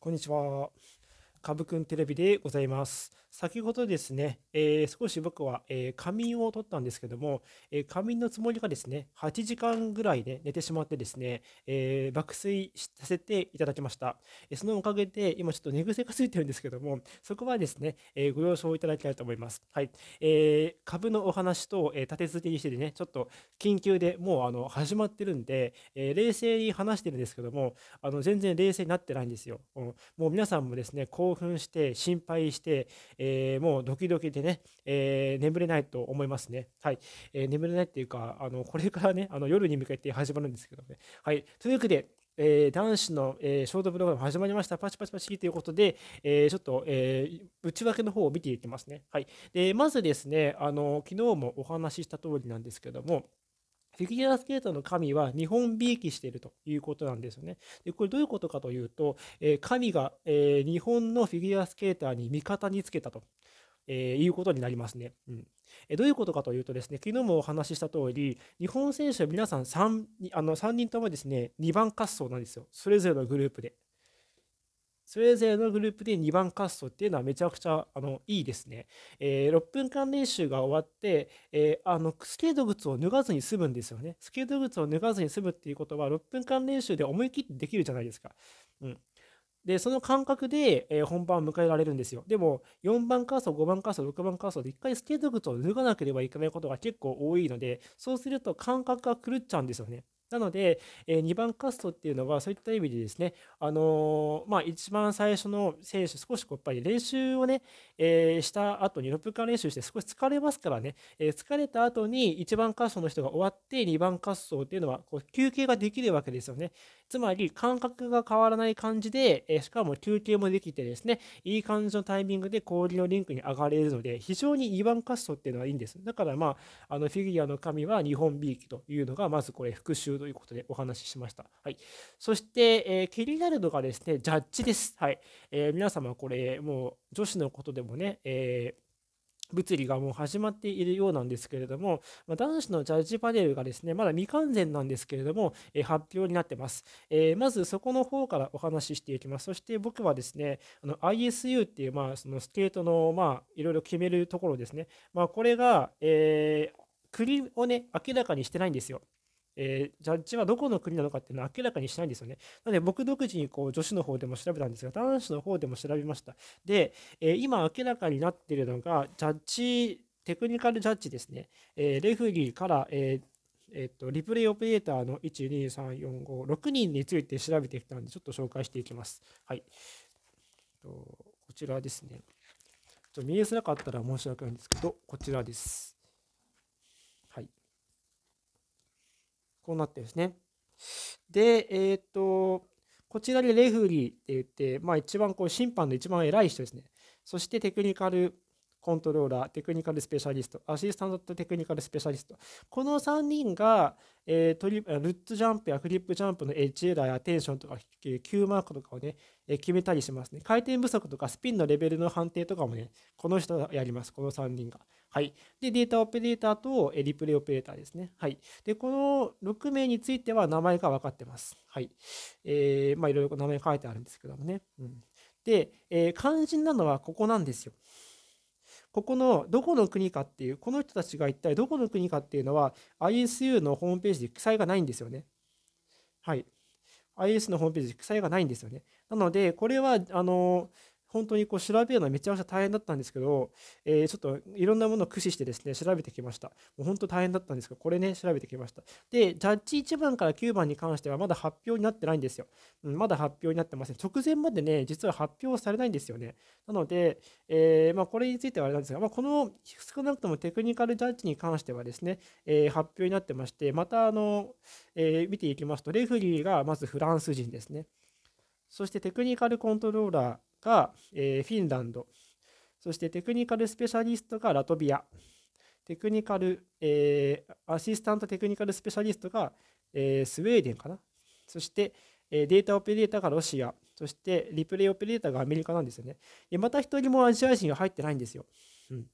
こんにちは。かぶくんテレビでございます。先ほどですね、えー、少し僕は、えー、仮眠を取ったんですけども、えー、仮眠のつもりがですね、8時間ぐらいで、ね、寝てしまってですね、え爆睡させていただきました。えそのおかげで、今ちょっと寝癖がついてるんですけども、そこはですね、えご了承いただきたいと思います。はい。え株のお話と、え立て続けにしてね、ちょっと緊急でもうあの始まってるんで、え冷静に話してるんですけども、あの全然冷静になってないんですよ。うん、もう皆さんもですね、こう興奮して心配して、えー、もうドキドキでね、えー、眠れないと思いますね。はい、えー、眠れないっていうかあのこれからねあの夜に向けて始まるんですけどね。はい、というわけで、えー、男子の、えー、ショートプログラム始まりました、パチパチパチということで、えー、ちょっと、え内訳の方を見ていきますね。はい、でまずですねあの、昨日もお話しした通りなんですけども、フィギュアスケートの神は日本びいきしているということなんですよね。でこれどういうことかというと、え神が、え日本のフィギュアスケーターに味方につけたと、えいうことになりますね。うんえどういうことかというとですね、昨日もお話しした通り、日本選手は皆さん 3, あの3人ともですね、2番滑走なんですよ。それぞれのグループで。それぞれのグループで2番滑走っていうのはめちゃくちゃあのいいですね、えー、6分間練習が終わって、えー、あのスケート靴を脱がずに済むんですよね。スケート靴を脱がずに済むっていうことは6分間練習で思い切ってできるじゃないですか。うん、で、その感覚で、えー、本番を迎えられるんですよ。でも、4番滑走、5番滑走、6番滑走で1回スケート靴を脱がなければいけないことが結構多いので、そうすると感覚が狂っちゃうんですよね。なので、え2番カストっていうのは、そういった意味でですね、あのまあ、一番最初の選手、少しこうやっぱり練習をね、えした後に6分間練習して少し疲れますからね、え疲れた後に1番滑走の人が終わって2番滑走っていうのはこう休憩ができるわけですよね。つまり感覚が変わらない感じで、えしかも休憩もできてですね、いい感じのタイミングで氷のリンクに上がれるので、非常に2カ滑走っていうのはいいんです。だからまあ、あのフィギュアの神は日本 B 期というのが、まずこれ復習ということでお話ししました。はい。そして、えー、気になるのがですね、ジャッジです。はい。えー、皆様これ、もう女子のことでもね、えー物理がもう始まっているようなんですけれども、ま男子のジャッジパネルがですね、まだ未完全なんですけれども、え発表になってます、えまずそこの方からお話ししていきます。そして僕はですね、ISU っていう、まあ、そのスケートの、まあ、いろいろ決めるところですね、まあ、これが、えー、国をね、明らかにしてないんですよ。えー、ジャッジはどこの国なのかっていうのを明らかにしないんですよね。なので僕独自にこう女子の方でも調べたんですが、男子の方でも調べました。で、えー、今明らかになっているのが、ジャッジ、テクニカルジャッジですね。えー、レフリーから、ええっと、リプレイオペレーターの1、2、3、4、5、6人について調べてきたので、ちょっと紹介していきます。はい。とこちらですね。ちょっと見えづらかったら申し訳ないんですけど、こちらです。こうなってですね。で、えっ、ー、と、こちらでレフリーって言って、まあ一番こう審判の一番偉い人ですね。そしてテクニカルコントローラー、テクニカルスペシャリスト、アシスタントテクニカルスペシャリスト。この3人が、えー、トリルッツジャンプやフリップジャンプのエッジエラーやテンションとか、ー、Q マークとかをね、えー、決めたりしますね。回転不足とかスピンのレベルの判定とかもね、この人がやります、この3人が。はい。で、データオペレーターとリプレイオペレーターですね。はい。で、この6名については名前が分かってます。はい。えー、まあいろいろ名前書いてあるんですけどもね。うん、で、えー、肝心なのはここなんですよ。ここのどこの国かっていう、この人たちが一体どこの国かっていうのは、ISU のホームページで記載がないんですよね。はい。IS のホームページで記載がないんですよね。なので、これは、あのー、本当にこう調べるのはめちゃくちゃ大変だったんですけど、えー、ちょっといろんなものを駆使してですね、調べてきました。もう本当大変だったんですけど、これね、調べてきました。で、ジャッジ1番から9番に関してはまだ発表になってないんですよ。うん、まだ発表になってません。直前までね、実は発表されないんですよね。なので、えー、まあ、これについてはあれなんですが、まあ、この少なくともテクニカルジャッジに関してはですね、えー、発表になってまして、またあの、え見ていきますと、レフリーがまずフランス人ですね。そしてテクニカルコントローラー、が、えー、フィンランド、そしてテクニカルスペシャリストがラトビア、テクニカル、えー、アシスタントテクニカルスペシャリストが、えー、スウェーデンかな、そして、えー、データオペレーターがロシア、そしてリプレイオペレーターがアメリカなんですよね。でまた1人もアジア人が入ってないんですよ。うん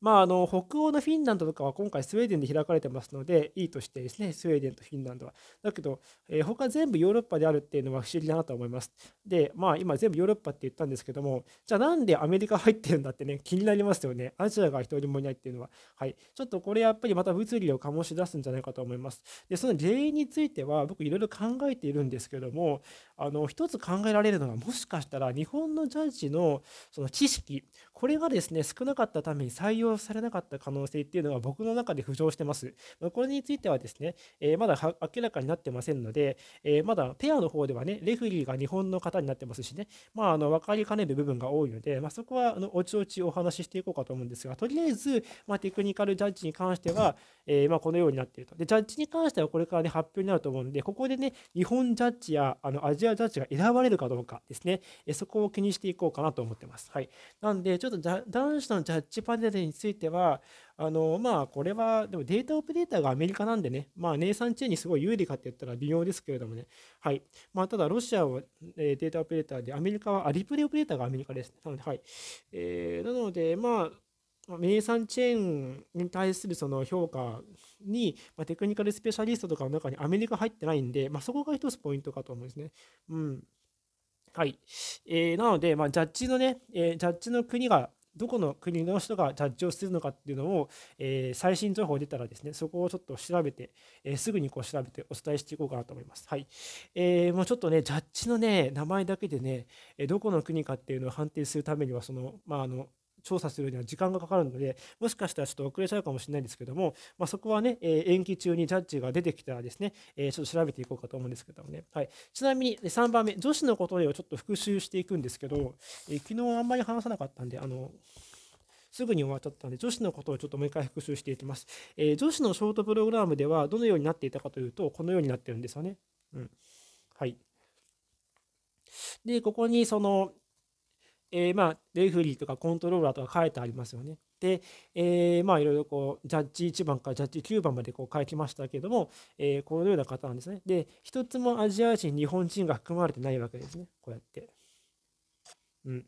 まあ、あの北欧のフィンランドとかは今回スウェーデンで開かれてますので、いいとしてですね、スウェーデンとフィンランドは。だけど、えー、他全部ヨーロッパであるっていうのは不思議だなと思います。で、まあ今全部ヨーロッパって言ったんですけども、じゃあなんでアメリカ入ってるんだってね、気になりますよね。アジアが一人もいないっていうのは。はい。ちょっとこれやっぱりまた物理を醸し出すんじゃないかと思います。で、その原因については僕いろいろ考えているんですけども、あの一つ考えられるのがもしかしたら日本のジャッジのその知識これがですね少なかったために採用されなかった可能性っていうのが僕の中で浮上してます。これについてはですね、えー、まだ明らかになってませんので、えー、まだペアの方ではねレフェリーが日本の方になってますしね、まあ、あの分かりかねる部分が多いので、まあ、そこはあのおちおちお話ししていこうかと思うんですがとりあえず、まあ、テクニカルジャッジに関しては、えー、まあ、このようになっているとでジャッジに関してはこれから、ね、発表になると思うんでここでね日本ジャッジやあのアジアアジャッジが選ばれるかどうかですね、えそこを気にしていこうかなと思ってます。はい、なんで、ちょっと男子のジャッジパネルについては、あのまあ、これはでもデータオペレーターがアメリカなんでね、まあ、ネイサン・チェーンにすごい有利かって言ったら微妙ですけれどもね、はいまあ、ただロシアは、えデータオペレーターで、アメリカはアリプレオペレーターがアメリカです、なので、はいえー、なのでまあ名産チェーンに対するその評価に、まあ、テクニカルスペシャリストとかの中にアメリカ入ってないんで、まあ、そこが一つポイントかと思うんですね。うん。はい。えー、なので、まあ、ジャッジのね、えー、ジャッジの国がどこの国の人がジャッジをするのかっていうのを、えー、最新情報出たらですね、そこをちょっと調べて、えー、すぐにこう調べてお伝えしていこうかなと思います。はい。えー、もうちょっとね、ジャッジのね、名前だけでね、えどこの国かっていうのを判定するためには、その、まあ、あの、調査するには時間がかかるので、もしかしたらちょっと遅れちゃうかもしれないんですけども、まあ、そこはね、えー、延期中にジャッジが出てきたらですね、えー、ちょっと調べていこうかと思うんですけどもね。はい、ちなみに3番目、女子のことでをちょっと復習していくんですけど、えー、昨日あんまり話さなかったんで、あの、すぐに終わっちゃったので、女子のことをちょっともう一回復習していきます。えー、女子のショートプログラムではどのようになっていたかというと、このようになってるんですよね。うん。はい。で、ここにその、えー、まあ、レフリーとかコントローラーとか書いてありますよね。で、えー、まあいろいろこうジャッジ1番からジャッジ9番までこう書きましたけども、えー、このような方なんですね。で、一つもアジア人、日本人が含まれてないわけですね、こうやって。うん。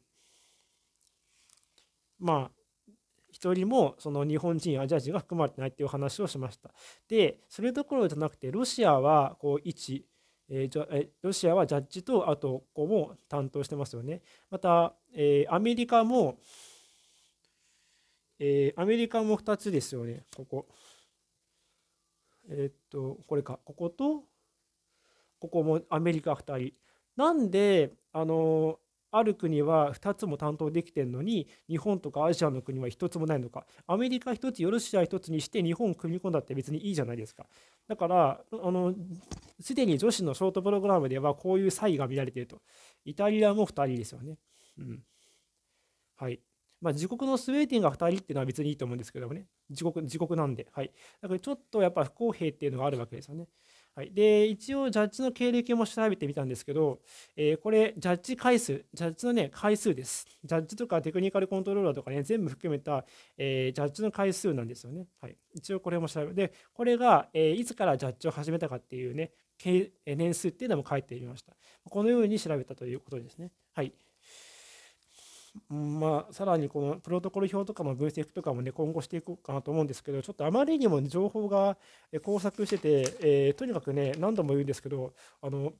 まあ、一人もその日本人、アジア人が含まれてないっていう話をしました。で、それどころじゃなくて、ロシアはこう1、えー、ロシアはジャッジとあとこも担当してますよね。また、えー、アメリカも、えー、アメリカも2つですよね、ここ。えー、っと、これか、ここと、ここもアメリカ2人。なんで、あのある国は2つも担当できてるのに日本とかアジアの国は1つもないのかアメリカ1つヨルシア1つにして日本を組み込んだって別にいいじゃないですかだからすでに女子のショートプログラムではこういう差異が見られているとイタリアも2人ですよね、うん、はいまあ、自国のスウェーデンが2人っていうのは別にいいと思うんですけどもね自国自国なんではいだからちょっとやっぱ不公平っていうのがあるわけですよねはい、で一応、ジャッジの経歴も調べてみたんですけど、えー、これ、ジャッジ回数、ジャッジの、ね、回数です。ジャッジとかテクニカルコントローラーとかね、全部含めた、えー、ジャッジの回数なんですよね。はい、一応、これも調べて、これが、えー、いつからジャッジを始めたかっていうね、年数っていうのも書いてみました。このように調べたということですね。はい。まあ、さらにこのプロトコル表とかの分析とかもね、今後していこうかなと思うんですけど、ちょっとあまりにも情報が交錯してて、えー、とにかくね、何度も言うんですけど、あの、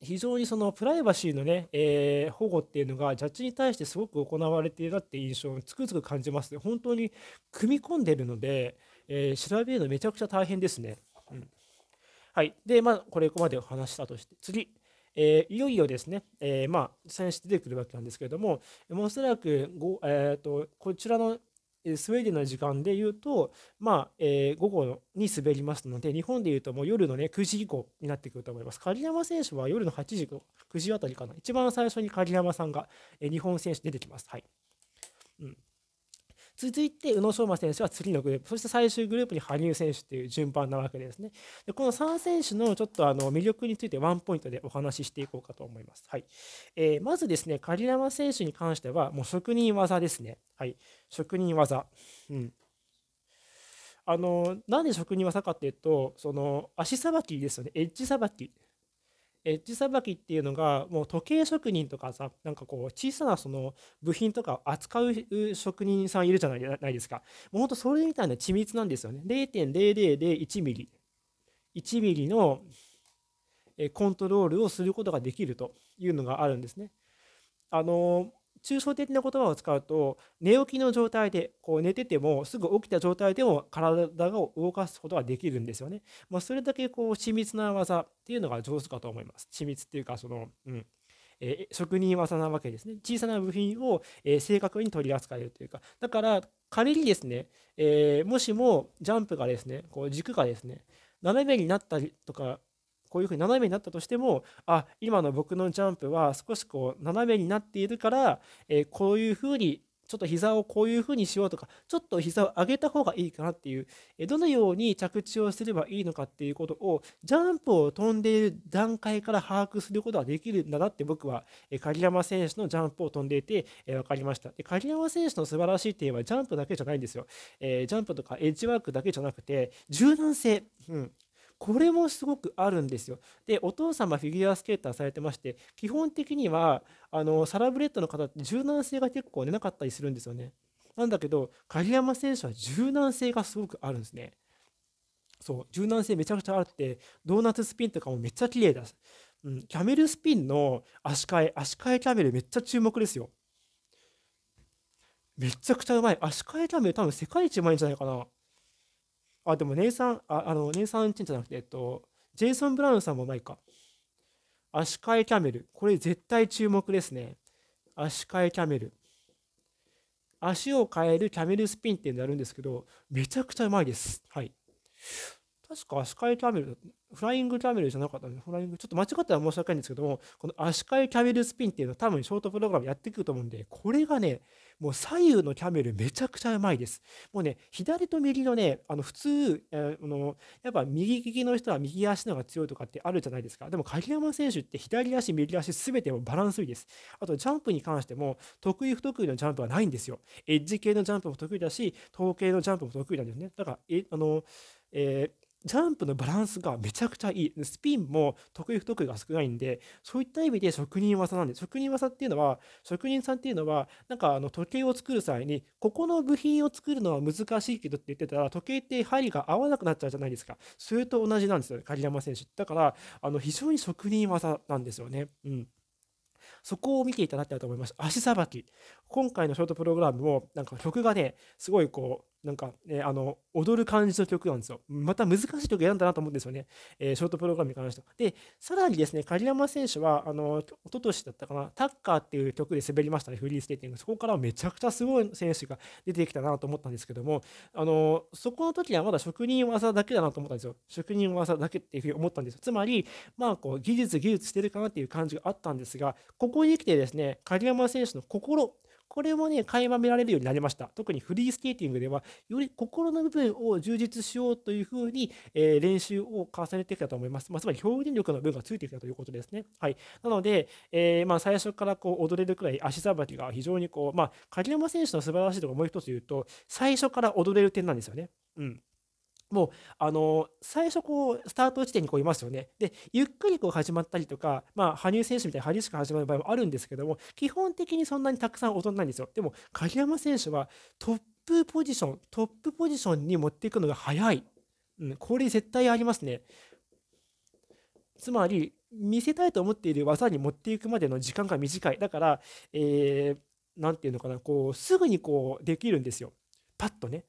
非常にそのプライバシーのね、えー、保護っていうのがジャッジに対してすごく行われているなって印象をつくづく感じます、ね。本当に組み込んでるので、えー、調べるのめちゃくちゃ大変ですね。うん、はい。で、まあ、これ、ここまでお話したとして、次。えー、いよいよですね、えー、まあ、選手出てくるわけなんですけれども、おそらくご、えーと、こちらのスウェーデンの時間で言うと、まあえー、午後に滑りますので、日本で言うともう夜の、ね、9時以降になってくると思います。狩山選手は夜の8時、9時あたりかな、一番最初に狩山さんが、えー、日本選手出てきます。はいうん続いて宇野昌磨選手は次のグループそして最終グループに羽生選手という順番なわけですねでこの3選手のちょっとあの魅力についてワンポイントでお話ししていこうかと思います、はいえー、まずですね狩山選手に関してはもう職人技ですね、はい、職人技、うん、あのなんで職人技かっていうとその足さばきですよねエッジさばきエッジさばきっていうのがもう時計職人とかさなんかこう小さなその部品とかを扱う職人さんいるじゃないですかもうほんとそれみたいな緻密なんですよね0.0001ミリ1ミリのコントロールをすることができるというのがあるんですねあの抽象的な言葉を使うと寝起きの状態でこう寝ててもすぐ起きた状態でも体を動かすことができるんですよね。まあ、それだけこう緻密な技っていうのが上手かと思います。緻密っていうかその、うんえー、職人技なわけですね。小さな部品を、えー、正確に取り扱えるというかだから仮にですね、えー、もしもジャンプがですねこう軸がですね斜めになったりとかこういうふうに斜めになったとしてもあ今の僕のジャンプは少しこう斜めになっているから、えー、こういうふうにちょっと膝をこういうふうにしようとかちょっと膝を上げた方がいいかなっていうえどのように着地をすればいいのかっていうことをジャンプを飛んでいる段階から把握することができるんだなって僕はえ鍵山選手のジャンプを飛んでいてえ分かりましたで鍵山選手の素晴らしい点はジャンプだけじゃないんですよ、えジャンプとかエッジワークだけじゃなくて柔軟性、うん、これもすごくあるんですよ。で、お父様フィギュアスケーターされてまして、基本的にはあのサラブレッドの方って柔軟性が結構ね、なかったりするんですよね。なんだけど、鍵山選手は柔軟性がすごくあるんですね。そう、柔軟性めちゃくちゃあって、ドーナツスピンとかもめっちゃ綺麗だし、うん、キャメルスピンの足換え、足換えキャメルめっちゃ注目ですよ。めちゃくちゃうまい。足換えキャメル多分世界一うまいんじゃないかな。あ、でも、ネイサン、ああの、ネイサン・チンじゃなくて、えっと、ジェイソン・ブラウンさんもないか。アシカイ・キャメル。これ絶対注目ですね。アシカイ・キャメル。足を変えるキャメルスピンっていうのやるんですけど、めちゃくちゃうまいです。はい。確か足換えキャメルフライングキャメルじゃなかったので、フライング、ちょっと間違ったら申し訳ないんですけども、この足換えキャメルスピンっていうのは多分ショートプログラムやってくると思うんで、これがね、もう左右のキャメルめちゃくちゃうまいです。もうね、左と右のね、あの普通、えー、あのやっぱ右利きの人は右足の方が強いとかってあるじゃないですか。でも鍵山選手って左足、右足すべてもバランスいいです。あとジャンプに関しても、得意不得意のジャンプはないんですよ。エッジ系のジャンプも得意だし、統計のジャンプも得意なんですね。だから、えあの、えージャンプのバランスがめちゃくちゃいい。スピンも得意不得意が少ないんで、そういった意味で職人技なんで、職人技っていうのは、職人さんっていうのは、なんかあの時計を作る際に、ここの部品を作るのは難しいけどって言ってたら、時計って針が合わなくなっちゃうじゃないですか。それと同じなんですよね、狩山選手。だから、あの非常に職人技なんですよね。うん。そこを見ていただきたいと思います。足さばき。今回のショートプログラムも、なんか曲がね、すごいこう、なんか、えー、あの、踊る感じの曲なんですよ。また難しい曲選んだなと思うんですよね。えー、ショートプログラムに関しては。で、さらにですね、ラ山選手は、あの、一昨年だったかな、タッカーっていう曲で滑りましたね、フリースケーティング。そこからめちゃくちゃすごい選手が出てきたなと思ったんですけども、あの、そこの時はまだ職人技だけだなと思ったんですよ。職人技だけっていうふうに思ったんですよ。つまり、まあ、こう、技術、技術してるかなっていう感じがあったんですが、ここに来てですね、ラ山選手の心、これもね、垣間見られるようになりました。特にフリースケーティングでは、より心の部分を充実しようというふうに、えー、練習を重ねてきたと思います。まあ、つまり表現力の部分がついてきたということですね。はい。なので、えー、まあ、最初からこう踊れるくらい足さばきが非常にこう、まあ、影山選手の素晴らしいところもう一つ言うと、最初から踊れる点なんですよね。うん。もうあの最初こうスタート地点にこういますよね。でゆっくりこう始まったりとか、まあ、羽生選手みたいに激しく始まる場合もあるんですけども基本的にそんなにたくさん踊らないんですよ。でも鍵山選手はトップポジショントップポジションに持っていくのが早い、うん、これ絶対ありますね。つまり見せたいと思っている技に持っていくまでの時間が短いだからえー、て言うのかなこうすぐにこうできるんですよ。パッとね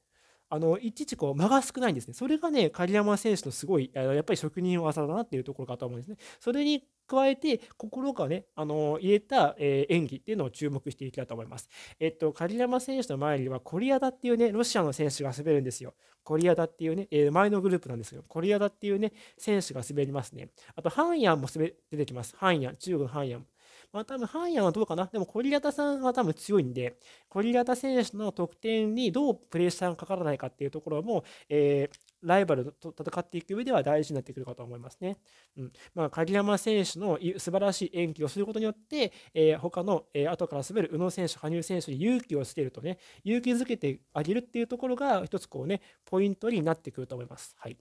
あのいちいちこう間が少ないんですね。それがね、狩山選手のすごい、あのやっぱり職人技だなっていうところかと思うんですね。それに加えて、心がね、あの入れた、え演技っていうのを注目していきたいと思います。えっと、狩山選手の前には、コリアダっていうね、ロシアの選手が滑るんですよ。コリアダっていうね、え前のグループなんですけど、コリアダっていうね、選手が滑りますね。あと、ハンヤンも滑出てきます。ハンヤン、中国のハンヤン。まあ多分、ハンヤンはどうかな。でも、コリアタさんは多分強いんで、コリアタ選手の得点にどうプレッシャーがかからないかっていうところも、えー、ライバルと戦っていく上では大事になってくるかと思いますね。うんまあ、鍵山選手の素晴らしい演技をすることによって、えー、他の、えー、後から滑る宇野選手、羽生選手に勇気をつけるとね、勇気づけてあげるっていうところが、一つこうね、ポイントになってくると思います。はい。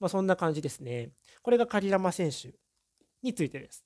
まあ、そんな感じですね。これが鍵山選手についてです。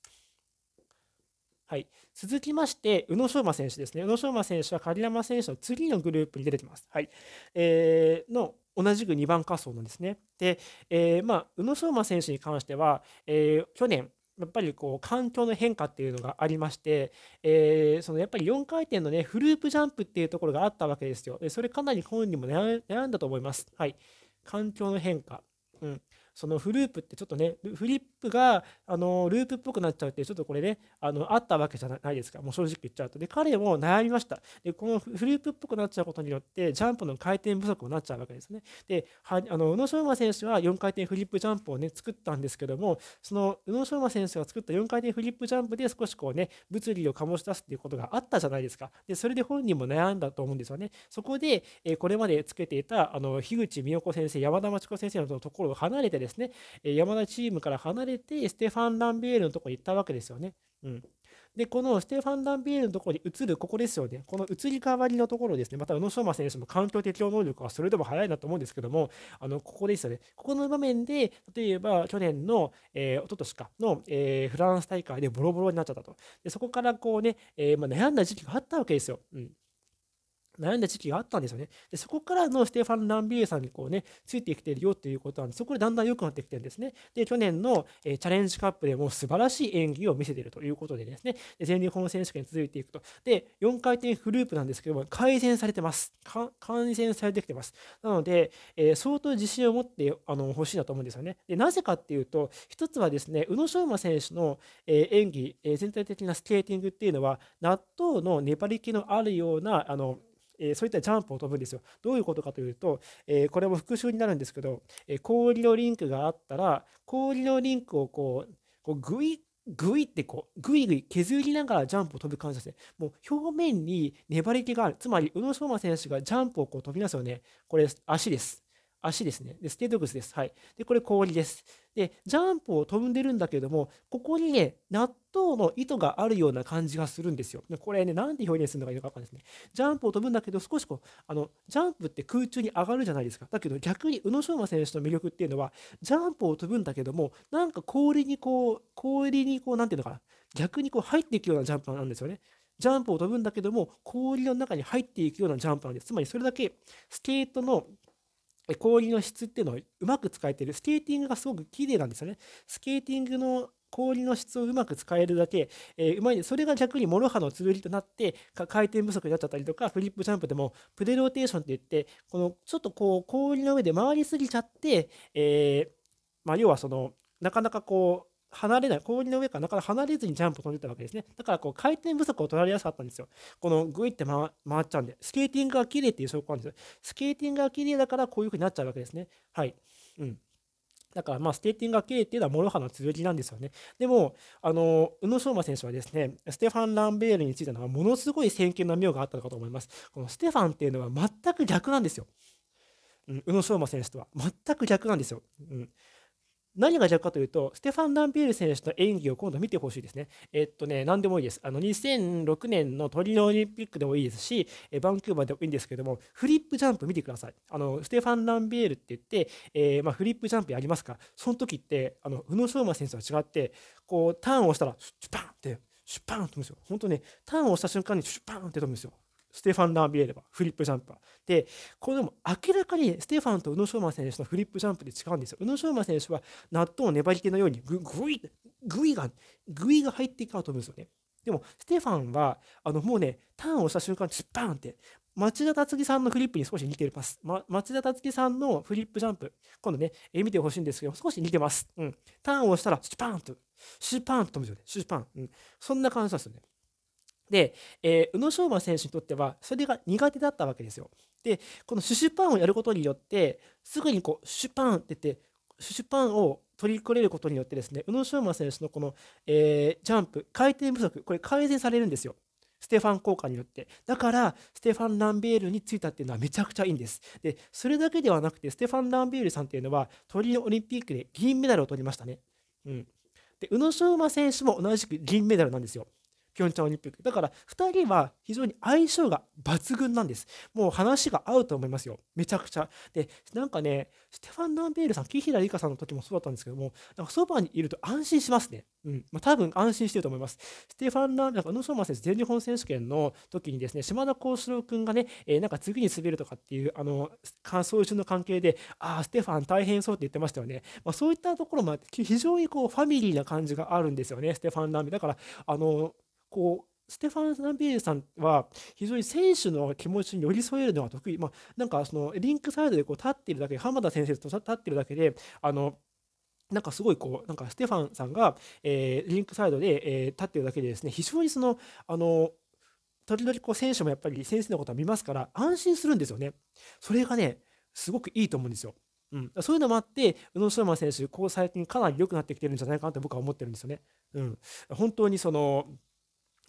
はい、続きまして、宇野昌磨選手ですね。宇野昌磨選手は狩山選手の次のグループに出てきます。はいえー、の同じく2番滑走のですね。で、えー、まあ、宇野昌磨選手に関しては、えー、去年、やっぱりこう環境の変化っていうのがありまして、えー、そのやっぱり4回転のねフループジャンプっていうところがあったわけですよ。でそれかなり本人も悩んだと思います。はい、環境の変化。うん、そのフループってちょっとねフリップがあのループっぽくなっちゃうってちょっとこれねあのあったわけじゃないですかもう正直言っちゃうとで彼も悩みましたでこのフループっぽくなっちゃうことによってジャンプの回転不足になっちゃうわけですねであの宇野昌磨選手は4回転フリップジャンプをね作ったんですけどもその宇野昌磨選手が作った4回転フリップジャンプで少しこうね物理を醸し出すっていうことがあったじゃないですかでそれで本人も悩んだと思うんですよねそこで、えこれまでつけていたあの樋口美代子先生山田真知子先生のところを離れてですですね、山田チームから離れて、ステファン・ランビエールのところに行ったわけですよね。うん、で、このステファン・ランビエールのところに移る、ここですよね、この移り変わりのところですね、また宇野昌磨選手も環境適応能力はそれでも速いなと思うんですけども、あのここですよね、ここの場面で、例えば去年の、えー、一昨年かの、えー、フランス大会でボロボロになっちゃったと、でそこからこうね、えー、まあ、悩んだ時期があったわけですよ。うん悩んだ時期があったんですよね。でそこからのステファン・ランビエーさんにこうね、ついてきてるよっていうことなんで、そこでだんだん良くなってきてるんですね。で、去年の、えー、チャレンジカップでも素晴らしい演技を見せてるということでですね、で全日本選手権に続いていくと。で、4回転フループなんですけども、改善されてます。改善されてきてます。なので、えー、相当自信を持ってあの欲しいなと思うんですよね。で、なぜかっていうと、一つはですね、宇野昌磨選手の、えー、演技、え全体的なスケーティングっていうのは、納豆の粘り気のあるような、あの、えそういったジャンプを飛ぶんですよ。どういうことかというと、えこれも復習になるんですけど、え氷のリンクがあったら氷のリンクをこうこうグイッぐいってこう、ぐいぐい削りながらジャンプを飛ぶ感じですね。もう表面に粘り気がある。つまり、宇野昌磨選手がジャンプをこう飛びますよね。これ、足です。足ですね。で、ステドグスです。はい。で、これ氷です。で、ジャンプを飛んでるんだけども、ここにね、納豆の糸があるような感じがするんですよ。でこれね、なんて表現するのがいいのかわかんないですね。ジャンプを飛ぶんだけど、少しこう、あの、ジャンプって空中に上がるじゃないですか。だけど逆に宇野昌磨選手の魅力っていうのは、ジャンプを飛ぶんだけども、なんか氷にこう、氷にこう、なんていうのかな。逆にこう入っていくようなジャンプなんですよね。ジャンプを飛ぶんだけども、氷の中に入っていくようなジャンプなんです。つまりそれだけスケートの氷の質っていうのをうまく使えてる。スケーティングがすごく綺麗なんですよね。スケーティングの氷の質をうまく使えるだけ、えー、うまいそれが逆に諸刃の剣となってか、回転不足になっちゃったりとかフリップジャンプでもプデローテーションっていってこのちょっとこう氷の上で回りすぎちゃって、えー、まあ、要はそのなかなかこう離れない、氷の上からかか離れずにジャンプを飛んでたわけですね。だからこう回転不足を取られやすかったんですよ。このグイって回っちゃうんで、スケーティングが綺麗っていう証拠なんですよ。スケーティングが綺麗だからこういう風になっちゃうわけですね。はい。うん。だから、まあ、ステーティングが綺麗っていうのは、諸刃の剣なんですよね。でも、あの、宇野昌磨選手はですね、ステファン・ランベールについてのは、ものすごい先見の妙があったのかと思います。このステファンっていうのは全く逆なんですよ。うん、宇野昌磨選手とは。全く逆なんですよ。うん何が逆かというと、ステファン・ランピエール選手の演技を今度見てほしいですね。えっとね、何でもいいです。あの2006年のトリノオリンピックでもいいですし、バンクーバーでもいいんですけども、フリップジャンプ見てください。あのステファン・ランビエールって言って、えー、まあ、フリップジャンプやりますか、その時ってあの宇野昌磨選手とは違って、こうターンをしたら、シュパンって、シュパンって飛ぶんですよ。本当ね、ターンをした瞬間にシュパンって飛ぶんですよ。ステファン・ランビエレバフリップジャンパー。で、これでも明らかにステファンと宇野昌磨選手のフリップジャンプで違うんですよ。宇野昌磨選手は納豆の粘り気のようにググイグイがグイが入っていくかと思うんですよね。でも、ステファンはあのもうね、ターンをした瞬間、ッパーンって、町田達樹さんのフリップに少し似てるます。ま、町田達樹さんのフリップジャンプ、今度ね、え見てほしいんですけど、少し似てます。うん。ターンをしたら、ッパーンと、シュパーンと飛ぶんですよね。シュパーン。うん。そんな感じなんですよね。で、えー、宇野昌磨選手にとってはそれが苦手だったわけですよ。でこのシュシュパンをやることによってすぐにこうシュパンって言ってシュシュパンを取り組れることによってですね宇野昌磨選手のこの、えー、ジャンプ回転不足これ改善されるんですよ。ステファン効果によって。だから、ステファン・ランベールについたっていうのはめちゃくちゃいいんです。で、それだけではなくて、ステファン・ランベールさんっていうのは、トリノオリンピックで銀メダルを取りましたね。うん。で、宇野昌磨選手も同じく銀メダルなんですよ。ピョンチャンオリンピック。だから2人は非常に相性が抜群なんです。もう話が合うと思いますよ。めちゃくちゃ。で、なんかね、ステファン・ダンベールさん、紀平梨花さんの時もそうだったんですけども、なんかそばにいると安心しますね。うん。まあ、多分安心してると思います。ステファン・ダンベール、宇野昌磨選手、全日本選手権の時にですね、島田幸四郎君がね、えー、なんか次に滑るとかっていう、あの、そういうの関係で、ああ、ステファン大変そうって言ってましたよね。まあ、そういったところもあって、非常にこう、ファミリーな感じがあるんですよね、ステファン・ダンベール。だから、あの、こうステファン・ランビエさんは非常に選手の気持ちに寄り添えるのが得意、まあ、なんかそのリンクサイドでこう立っているだけ浜田先生と立っているだけであのなんかすごいこうなんかステファンさんが、えー、リンクサイドで、えー、立っているだけでですね非常にそのあの時々こう選手もやっぱり先生のことは見ますから安心するんですよね。それがねすごくいいと思うんですよ。うん、そういうのもあって、宇野昌磨選手、こう最近かなり良くなってきてるんじゃないかなと僕は思ってるんですよね。うん、本当にその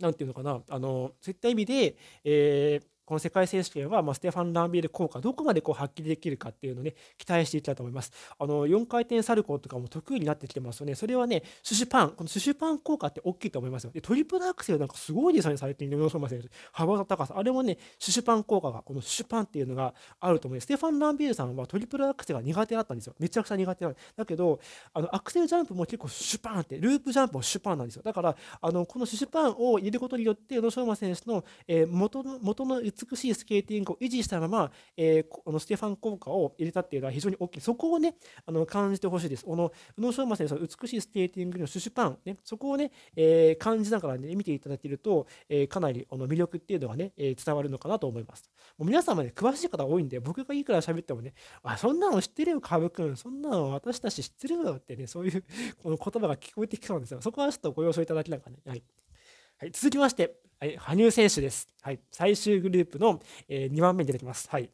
なんていうのかなあのそういった意味で、えーこの世界選手権は、まあ、ステファン・ランビール効果、どこまでこう発揮できるかっていうのをね、期待していきたいと思います。あの、4回転サルコーとかも得意になってきてますよね。それはね、シュシュパン、このシュシュパン効果って大きいと思いますよ。で、トリプルアクセルなんかすごいデザインされているの相馬選手。幅の高さ。あれもね、シュシュパン効果が、このシュシュパンっていうのがあると思います。ステファン・ランビールさんはトリプルアクセルが苦手だったんですよ。めちゃくちゃ苦手なんだけど、あの、アクセルジャンプも結構シュパンって、ループジャンプもシュパンなんですよ。だから、あの、このシュシュパンを入れることによって、宇野昌磨選手の、えー、元の、元の美しいスケーティングを維持したまま、えー、このステファン効果を入れたっていうのは非常に大きい。そこをね、あの感じてほしいです。この宇野昌磨選手の美しいスケーティングの主主パン、ね、そこをね、えー、感じながら、ね、見ていただけると、えー、かなりあの魅力っていうのがね、えー、伝わるのかなと思います。もう皆様ね、詳しい方多いんで、僕がいいから喋ってもね、あ、そんなの知ってるよ、カブん。そんなの私たち知ってるよってね、そういうこの言葉が聞こえてきそうなんですよ。そこはちょっとご了承いただきながらね。はいはい、続きまして、はい、羽生選手です。はい、最終グループの、えー、2番目に出てきます。はい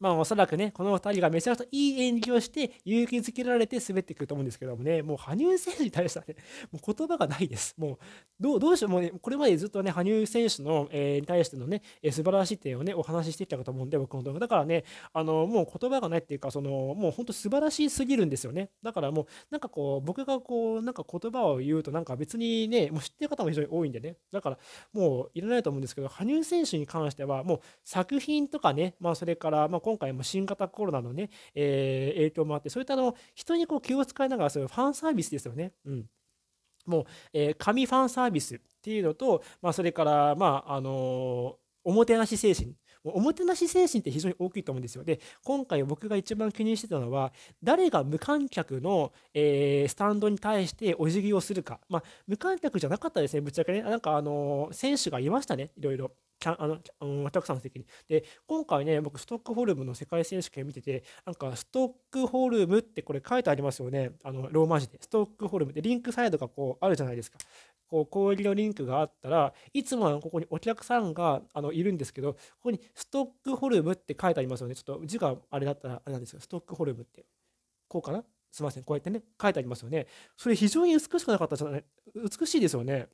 まあおそらくね、この2人がめちゃくちゃいい演技をして勇気づけられて滑ってくると思うんですけどもね、もう羽生選手に対してはね、もう言葉がないです。もうどうどうしよう、もう、ね、これまでずっとね、羽生選手の、えー、に対してのね、えー、素晴らしい点をね、お話ししてきたかと思うんで、僕の動画。だからね、あの、もう言葉がないっていうか、その、もう本当素晴らしすぎるんですよね。だからもう、なんかこう、僕がこう、なんか言葉を言うと、なんか別にね、もう知ってる方も非常に多いんでね、だからもういらないと思うんですけど、羽生選手に関しては、もう作品とかね、まあそれから、まあ、今回も新型コロナのね、えー、影響もあって、そういったあの人にこう気を使いながら、そういうファンサービスですよね。うん。もう、えー、紙ファンサービスっていうのと、まあ、それから、まあ、あのーおもてなし精神おもてなし精神って非常に大きいと思うんですよ。で、今回僕が一番気にしてたのは、誰が無観客の、えー、スタンドに対してお辞儀をするか。まあ、無観客じゃなかったですね、ぶっちゃけね。なんか、あのー、選手がいましたね、いろいろ。あの、あのたくさんの席に。で、今回ね、僕、ストックホルムの世界選手権見てて、なんか、ストックホルムってこれ書いてありますよね。あの、ローマ字で。ストックホルムで、リンクサイドがこう、あるじゃないですか。こう氷のリンクがあったらいつもはここにお客さんがあのいるんですけどここにストックホルムって書いてありますよねちょっと字があれだったらあれなんですよストックホルムってこうかなすみませんこうやってね書いてありますよねそれ非常に美しくなかったじゃない美しいですよね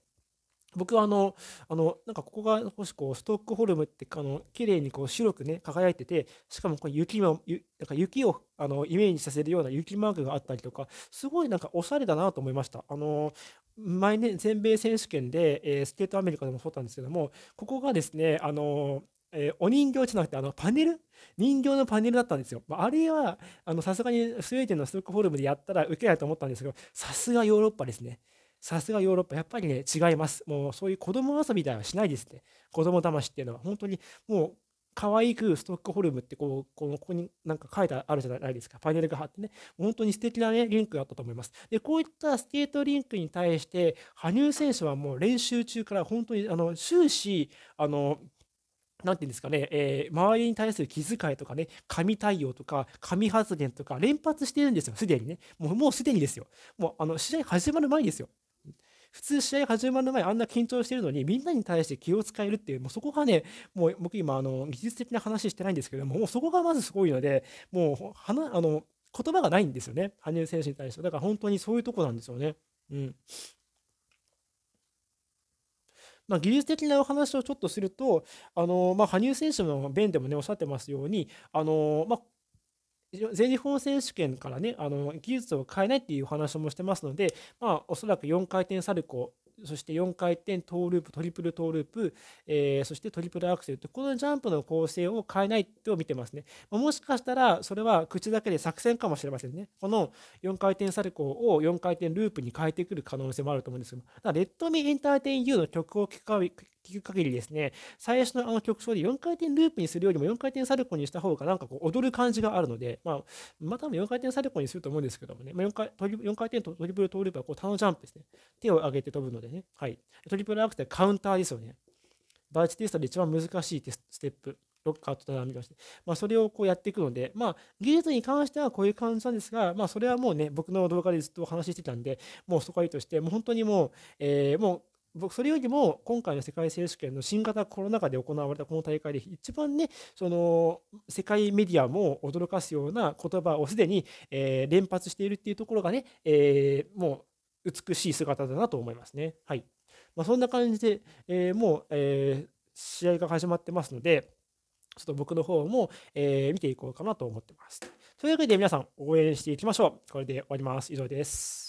僕はあの、あの、なんかここが少しこう、ストックホルムって、あの、綺麗にこう、白くね、輝いてて、しかもこう雪も、なんか雪を、あの、イメージさせるような雪マークがあったりとか、すごいなんかおしゃれだなと思いました。あの、毎年全米選手権で、えー、スケートアメリカでもそうだったんですけどもここがですねあのえー、お人形じゃなくてあのパネル人形のパネルだったんですよ。まあ、あれはさすがにスウェーデンのストックホルムでやったら受けないと思ったんですけどさすがヨーロッパですね。さすがヨーロッパやっぱりね違います。もうそういう子供遊びではしないですね。子供騙しっていうのは本当にもう可愛くストックホルムってこう、このここになんか書いてあるじゃないですか。パネルが貼ってね。本当に素敵なね、リンクがあったと思います。で、こういったスケートリンクに対して、羽生選手はもう練習中から本当に、あの、終始、あの、なんていうんですかね、えー、周りに対する気遣いとかね、神対応とか、神発言とか、連発してるんですよ、すでにね。もう、もうすでにですよ。もう、あの、試合始まる前ですよ。普通試合始まる前あんな緊張してるのにみんなに対して気を使えるっていうもうそこがねもう僕今あの技術的な話してないんですけどももうそこがまずすごいのでもうはなあの言葉がないんですよね羽生選手に対してだから本当にそういうとこなんですよね。うんまあ、技術的なお話をちょっとすると、あのまあ、羽生選手の弁でも、ね、おっしゃってますように、あのまあ全日本選手権からね、あの技術を変えないっていう話もしてますので、まあ、おそらく4回転サルコー、そして4回転トーループ、トリプルトーループ、えー、そしてトリプルアクセルと、このジャンプの構成を変えないと見てますね。もしかしたら、それは口だけで作戦かもしれませんね。この4回転サルコーを4回転ループに変えてくる可能性もあると思うんですけど、だからレッドミエンターテイン U の曲を聴く聞く限りですね、最初のあの曲調で4回転ループにするよりも4回転サルコにした方がなんかこう踊る感じがあるので、まあ、また、あ、4回転サルコにすると思うんですけどもね、まあ、4, 回4回転とトリプルトーループはこうタのジャンプですね。手を上げて飛ぶのでね、はい。トリプルアクセルカウンターですよね。バーチテストで一番難しいステップ。ロッカーと並びまして、まあ、それをこうやっていくので、まあ、技術に関してはこういう感じなんですが、まあ、それはもうね、僕の動画でずっとお話ししてたんで、もうそこはいいとして、もう本当にもう、えー、もう僕それよりも今回の世界選手権の新型コロナ禍で行われたこの大会で一番ねその世界メディアも驚かすような言葉をすでに、え連発しているっていうところがね、えもう美しい姿だなと思いますね。はいまあ、そんな感じで、えもう、え試合が始まってますのでちょっと僕の方も、え見ていこうかなと思ってます。というわけで皆さん応援していきましょう。これで終わります。以上です。